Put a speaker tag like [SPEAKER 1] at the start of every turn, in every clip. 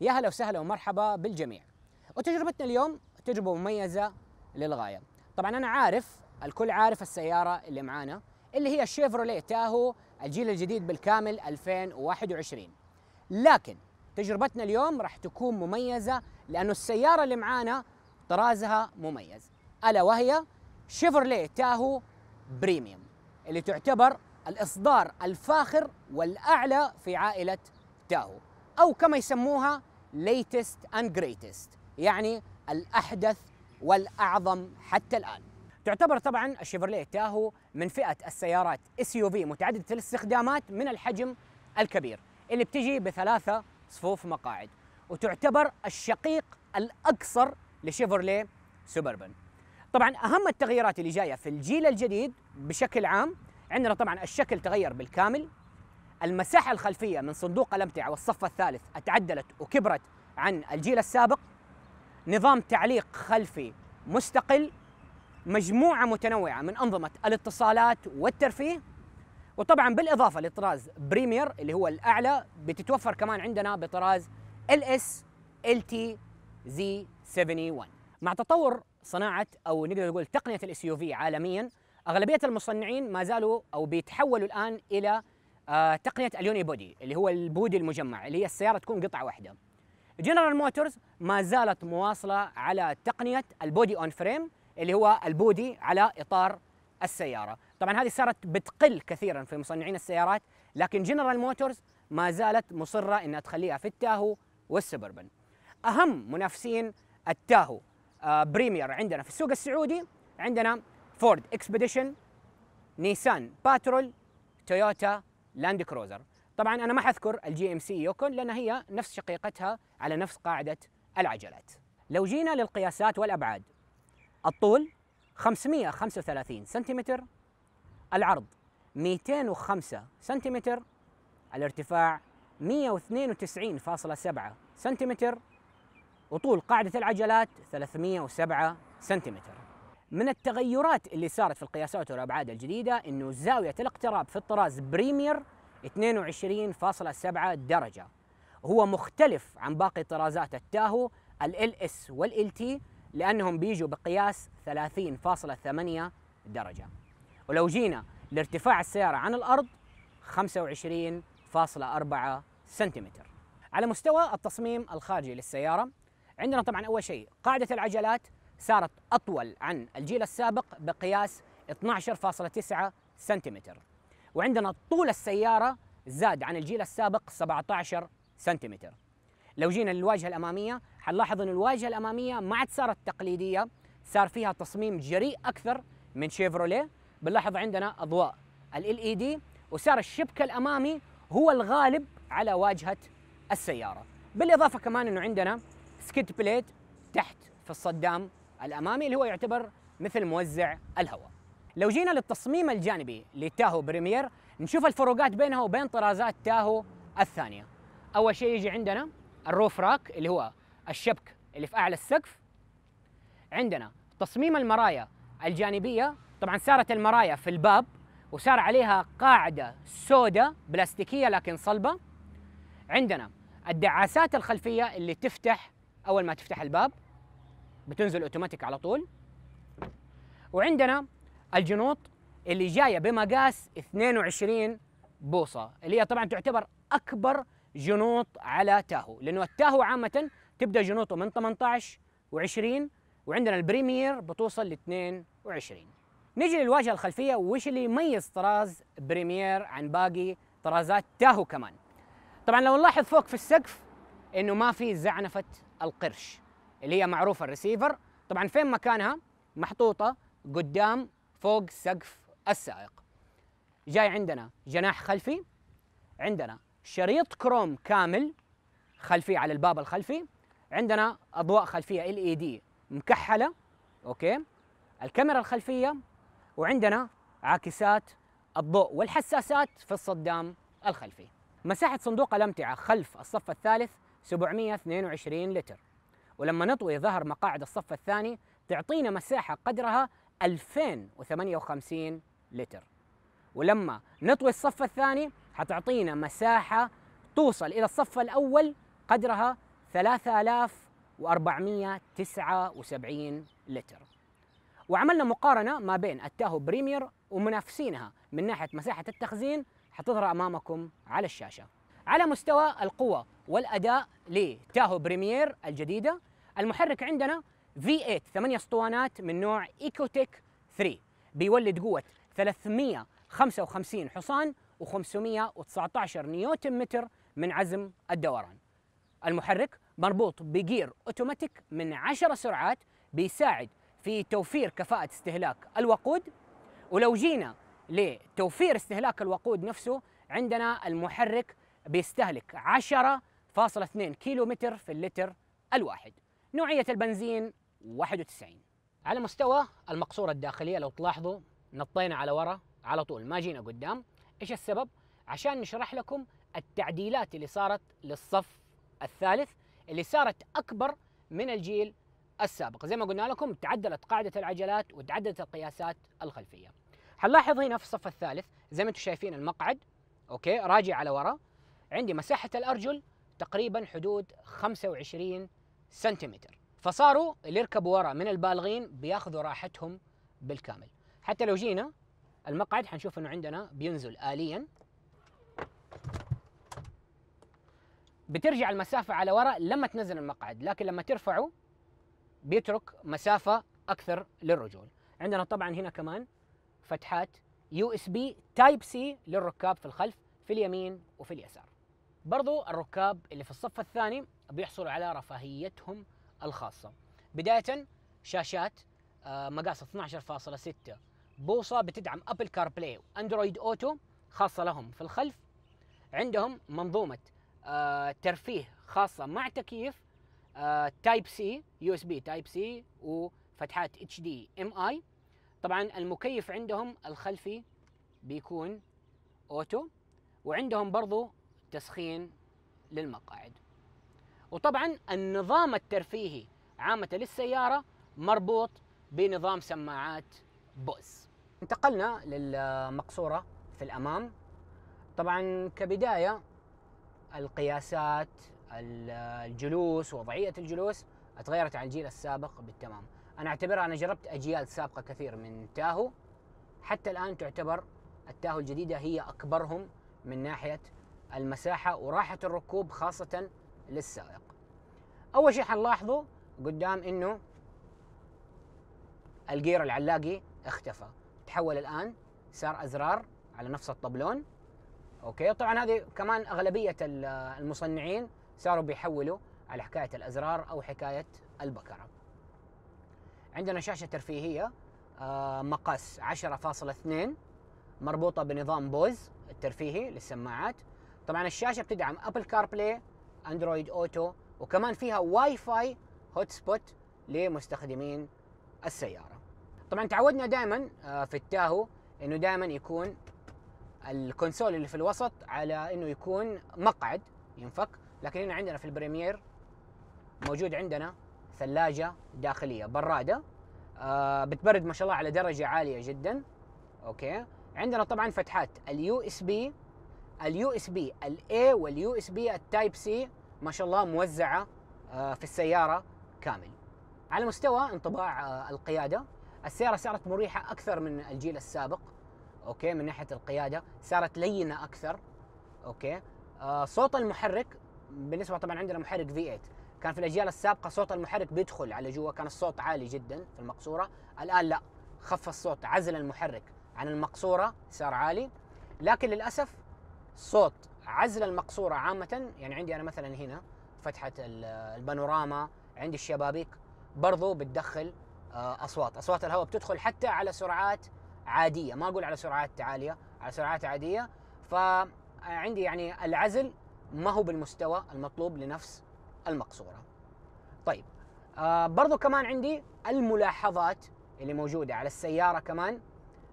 [SPEAKER 1] يا هلا وسهلا ومرحبا بالجميع وتجربتنا اليوم تجربة مميزة للغاية طبعا أنا عارف الكل عارف السيارة اللي معانا اللي هي الشيفروليه تاهو الجيل الجديد بالكامل 2021 لكن تجربتنا اليوم راح تكون مميزة لأنه السيارة اللي معانا طرازها مميز ألا وهي شيفروليه تاهو بريميوم اللي تعتبر الإصدار الفاخر والأعلى في عائلة تاهو أو كما يسموها latest and greatest يعني الأحدث والأعظم حتى الآن تعتبر طبعا الشيفرلي تاهو من فئة السيارات اس يو في متعددة الاستخدامات من الحجم الكبير اللي بتجي بثلاثة صفوف مقاعد وتعتبر الشقيق الأقصر لشيفرلي سوبربن طبعا أهم التغييرات اللي جاية في الجيل الجديد بشكل عام عندنا طبعا الشكل تغير بالكامل المساحة الخلفية من صندوق الأمتعة والصف الثالث اتعدلت وكبرت عن الجيل السابق نظام تعليق خلفي مستقل مجموعة متنوعة من أنظمة الاتصالات والترفيه وطبعا بالإضافة لطراز بريمير اللي هو الأعلى بتتوفر كمان عندنا بطراز LS LT Z71 مع تطور صناعة أو نقدر نقول تقنية الاس يو في عالميا أغلبية المصنعين ما زالوا أو بيتحولوا الآن إلى آه تقنيه اليوني بودي اللي هو البودي المجمع اللي هي السياره تكون قطعه واحده جنرال موتورز ما زالت مواصله على تقنيه البودي اون فريم اللي هو البودي على اطار السياره طبعا هذه صارت بتقل كثيرا في مصنعين السيارات لكن جنرال موتورز ما زالت مصره انها تخليها في التاهو والسوبربن اهم منافسين التاهو آه بريمير عندنا في السوق السعودي عندنا فورد اكسبيديشن نيسان باترول تويوتا لاند كروزر طبعا انا ما حذكر الجي ام سي يوكون لان هي نفس شقيقتها على نفس قاعده العجلات لو جينا للقياسات والابعاد الطول 535 سنتيمتر العرض 205 سنتيمتر الارتفاع 192.7 سنتيمتر وطول قاعدة العجلات 307 سنتيمتر من التغيرات اللي صارت في القياسات والابعاد الجديده انه زاويه الاقتراب في الطراز بريمير 22.7 درجه هو مختلف عن باقي طرازات التاهو ال اس والال تي لانهم بيجوا بقياس 30.8 درجه ولو جينا لارتفاع السياره عن الارض 25.4 سنتيمتر على مستوى التصميم الخارجي للسياره عندنا طبعا اول شيء قاعده العجلات صارت أطول عن الجيل السابق بقياس 12.9 سنتيمتر وعندنا طول السيارة زاد عن الجيل السابق 17 سنتيمتر لو جينا للواجهة الأمامية حنلاحظ أن الواجهة الأمامية ما عاد صارت تقليدية صار فيها تصميم جريء أكثر من شيفروليه بنلاحظ عندنا أضواء ال اي دي وصار الشبك الأمامي هو الغالب على واجهة السيارة بالإضافة كمان أنه عندنا سكيت بليت تحت في الصدام الامامي اللي هو يعتبر مثل موزع الهواء لو جينا للتصميم الجانبي لتاهو بريمير نشوف الفروقات بينها وبين طرازات تاهو الثانيه اول شيء يجي عندنا الروف راك اللي هو الشبك اللي في اعلى السقف عندنا تصميم المرايا الجانبيه طبعا صارت المرايا في الباب وصار عليها قاعده سوداء بلاستيكيه لكن صلبه عندنا الدعاسات الخلفيه اللي تفتح اول ما تفتح الباب بتنزل اوتوماتيك على طول وعندنا الجنوط اللي جايه بمقاس 22 بوصه اللي هي طبعا تعتبر اكبر جنوط على تاهو لانه التاهو عامه تبدا جنوطه من 18 و20 وعندنا البريمير بتوصل ل 22 نجي للواجهه الخلفيه وش اللي يميز طراز بريمير عن باقي طرازات تاهو كمان طبعا لو نلاحظ فوق في السقف انه ما في زعنفه القرش اللي هي معروفه الريسيفر طبعا فين مكانها محطوطه قدام فوق سقف السائق جاي عندنا جناح خلفي عندنا شريط كروم كامل خلفي على الباب الخلفي عندنا اضواء خلفيه ال اي دي مكحله اوكي الكاميرا الخلفيه وعندنا عاكسات الضوء والحساسات في الصدام الخلفي مساحه صندوق الامتعه خلف الصف الثالث 722 لتر ولما نطوي ظهر مقاعد الصف الثاني تعطينا مساحة قدرها 2058 لتر ولما نطوي الصف الثاني حتعطينا مساحة توصل إلى الصف الأول قدرها 3479 لتر وعملنا مقارنة ما بين التاهو بريمير ومنافسينها من ناحية مساحة التخزين حتظهر أمامكم على الشاشة على مستوى القوة والأداء لتاهو بريمير الجديدة المحرك عندنا V8 ثمانية اسطوانات من نوع ايكوتيك 3 بيولد قوة 355 حصان و519 نيوتن متر من عزم الدوران المحرك مربوط بجير اوتوماتيك من 10 سرعات بيساعد في توفير كفاءة استهلاك الوقود ولو جينا لتوفير استهلاك الوقود نفسه عندنا المحرك بيستهلك 10.2 كيلو متر في اللتر الواحد نوعية البنزين 91 على مستوى المقصورة الداخلية لو تلاحظوا نطينا على ورا على طول ما جينا قدام ايش السبب؟ عشان نشرح لكم التعديلات اللي صارت للصف الثالث اللي صارت اكبر من الجيل السابق زي ما قلنا لكم تعدلت قاعدة العجلات وتعدلت القياسات الخلفية حنلاحظ هنا في الصف الثالث زي ما انتم شايفين المقعد اوكي راجع على ورا عندي مساحة الأرجل تقريبا حدود 25 سنتيمتر فصاروا اللي يركبوا ورا من البالغين بياخذوا راحتهم بالكامل حتى لو جينا المقعد حنشوف انه عندنا بينزل آليا بترجع المسافة على وراء لما تنزل المقعد لكن لما ترفعه بيترك مسافة أكثر للرجول عندنا طبعا هنا كمان فتحات يو اس بي تايب سي للركاب في الخلف في اليمين وفي اليسار برضو الركاب اللي في الصف الثاني بيحصلوا على رفاهيتهم الخاصة بداية شاشات آه، مقاس 12.6 بوصة بتدعم أبل كار بلاي وأندرويد أوتو خاصة لهم في الخلف عندهم منظومة آه، ترفيه خاصة مع تكييف تايب سي يو اس بي تايب سي وفتحات اتش دي ام اي طبعا المكيف عندهم الخلفي بيكون اوتو وعندهم برضو تسخين للمقاعد وطبعا النظام الترفيهي عامة للسيارة مربوط بنظام سماعات بوز انتقلنا للمقصورة في الأمام طبعا كبداية القياسات الجلوس وضعية الجلوس اتغيرت عن الجيل السابق بالتمام انا اعتبرها انا جربت اجيال سابقه كثير من تاهو حتى الان تعتبر التاهو الجديده هي اكبرهم من ناحيه المساحه وراحه الركوب خاصه للسائق اول شيء حنلاحظه قدام انه الجير العلاقي اختفى تحول الان صار ازرار على نفس الطبلون اوكي طبعا هذه كمان اغلبيه المصنعين صاروا بيحولوا على حكايه الازرار او حكايه البكره عندنا شاشه ترفيهيه آه، مقاس 10.2 مربوطه بنظام بوز الترفيهي للسماعات طبعا الشاشه بتدعم ابل كار بلاي اندرويد اوتو وكمان فيها واي فاي هوت سبوت لمستخدمين السياره طبعا تعودنا دائما آه، في التاهو انه دائما يكون الكونسول اللي في الوسط على انه يكون مقعد ينفك لكن هنا عندنا في البريمير موجود عندنا ثلاجه داخليه براده آه، بتبرد ما شاء الله على درجه عاليه جدا اوكي عندنا طبعا فتحات اليو اس بي اليو اس بي الاي واليو اس بي التايب سي ما شاء الله موزعه آه، في السياره كامل. على مستوى انطباع آه، القياده السياره صارت مريحه اكثر من الجيل السابق اوكي من ناحيه القياده صارت لينه اكثر اوكي آه، صوت المحرك بالنسبه طبعا عندنا محرك V8 كان في الاجيال السابقه صوت المحرك بيدخل على جوا كان الصوت عالي جدا في المقصوره الان لا خف الصوت عزل المحرك عن المقصوره صار عالي لكن للاسف صوت عزل المقصوره عامه يعني عندي انا مثلا هنا فتحه البانوراما عندي الشبابيك برضو بتدخل آه، اصوات اصوات الهواء بتدخل حتى على سرعات عاديه ما اقول على سرعات عاليه على سرعات عاديه فعندي آه، يعني العزل ما هو بالمستوى المطلوب لنفس المقصوره طيب آه، برضو كمان عندي الملاحظات اللي موجوده على السياره كمان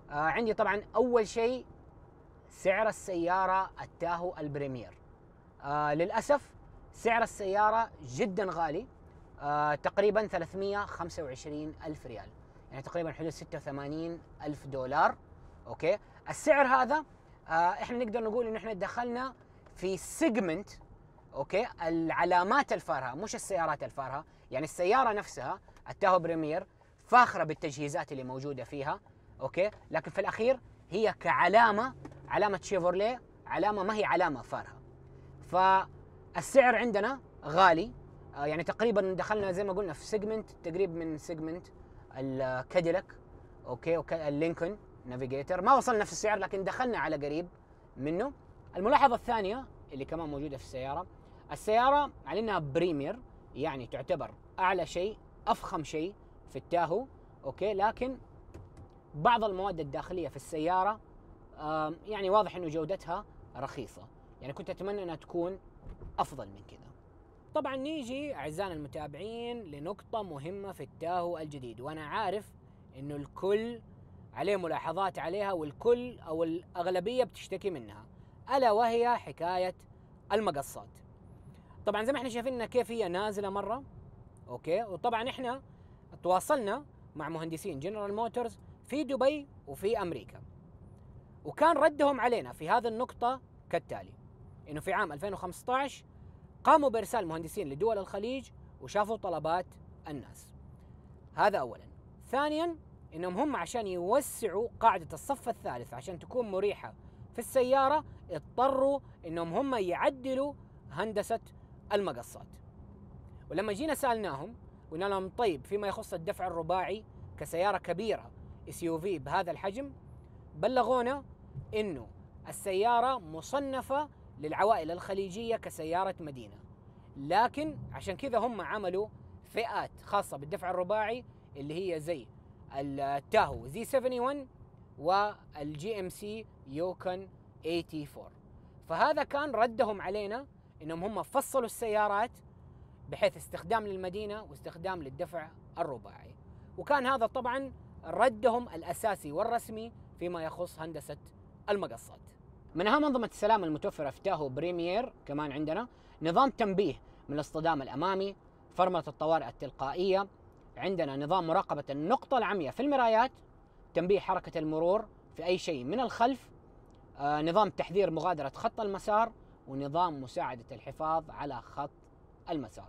[SPEAKER 1] عندي طبعا اول شيء سعر السيارة التاهو البريمير آه للأسف سعر السيارة جدا غالي آه تقريبا 325 ألف ريال يعني تقريبا حدود 86 ألف دولار أوكي السعر هذا آه احنا نقدر نقول ان احنا دخلنا في سيجمنت اوكي العلامات الفارهه مش السيارات الفارهه يعني السياره نفسها التاهو بريمير فاخره بالتجهيزات اللي موجوده فيها اوكي لكن في الاخير هي كعلامه علامه شيفورليه علامه ما هي علامه فارهه فالسعر عندنا غالي آه، يعني تقريبا دخلنا زي ما قلنا في سيجمنت تقريب من سيجمنت الكاديلاك اوكي اللينكون نافيجيتر ما وصلنا في السعر لكن دخلنا على قريب منه الملاحظه الثانيه اللي كمان موجوده في السياره السياره على انها بريمير يعني تعتبر اعلى شيء افخم شيء في التاهو اوكي لكن بعض المواد الداخليه في السياره يعني واضح انه جودتها رخيصه يعني كنت اتمنى انها تكون افضل من كذا طبعا نيجي اعزائنا المتابعين لنقطه مهمه في التاهو الجديد وانا عارف انه الكل عليه ملاحظات عليها والكل او الاغلبيه بتشتكي منها الا وهي حكايه المقصات طبعا زي ما احنا شايفين كيف هي نازله مره اوكي وطبعا احنا تواصلنا مع مهندسين جنرال موتورز في دبي وفي امريكا وكان ردهم علينا في هذه النقطة كالتالي انه في عام 2015 قاموا بارسال مهندسين لدول الخليج وشافوا طلبات الناس. هذا اولا. ثانيا انهم هم عشان يوسعوا قاعدة الصف الثالث عشان تكون مريحة في السيارة اضطروا انهم هم يعدلوا هندسة المقصات. ولما جينا سالناهم قلنا لهم طيب فيما يخص الدفع الرباعي كسيارة كبيرة اس يو في بهذا الحجم بلغونا انه السياره مصنفه للعوائل الخليجيه كسياره مدينه لكن عشان كذا هم عملوا فئات خاصه بالدفع الرباعي اللي هي زي التاهو زي 71 والجي ام سي يوكن 84 فهذا كان ردهم علينا انهم هم فصلوا السيارات بحيث استخدام للمدينه واستخدام للدفع الرباعي وكان هذا طبعا ردهم الاساسي والرسمي فيما يخص هندسه المقصات من أهم أنظمة السلام المتوفرة في تاهو بريمير كمان عندنا نظام تنبيه من الاصطدام الأمامي فرملة الطوارئ التلقائية عندنا نظام مراقبة النقطة العمياء في المرايات تنبيه حركة المرور في أي شيء من الخلف آه نظام تحذير مغادرة خط المسار ونظام مساعدة الحفاظ على خط المسار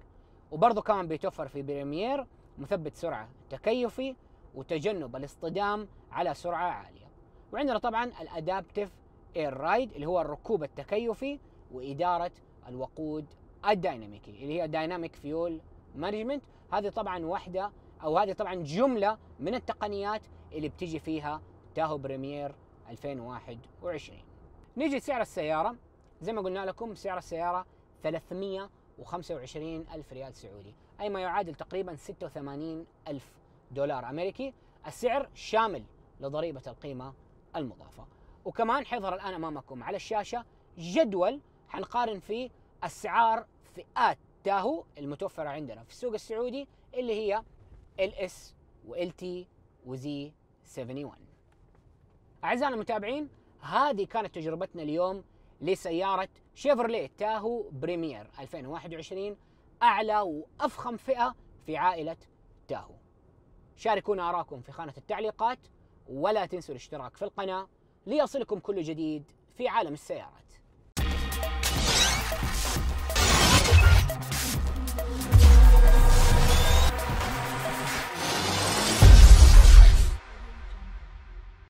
[SPEAKER 1] وبرضه كمان بيتوفر في بريمير مثبت سرعة تكيفي وتجنب الاصطدام على سرعة عالية وعندنا طبعا الادابتيف اير رايد اللي هو الركوب التكيفي واداره الوقود الديناميكي اللي هي دايناميك فيول مانجمنت هذه طبعا واحده او هذه طبعا جمله من التقنيات اللي بتجي فيها تاهو بريمير 2021 نيجي لسعر السياره زي ما قلنا لكم سعر السياره 325 ألف ريال سعودي أي ما يعادل تقريبا 86 ألف دولار أمريكي السعر شامل لضريبة القيمة المضافة وكمان حيظهر الآن أمامكم على الشاشة جدول حنقارن فيه أسعار فئات تاهو المتوفرة عندنا في السوق السعودي اللي هي ال اس وال تي وزي 71 أعزائنا المتابعين هذه كانت تجربتنا اليوم لسيارة شيفرليه تاهو بريمير 2021 أعلى وأفخم فئة في عائلة تاهو شاركونا اراكم في خانة التعليقات ولا تنسوا الاشتراك في القناة ليصلكم كل جديد في عالم السيارات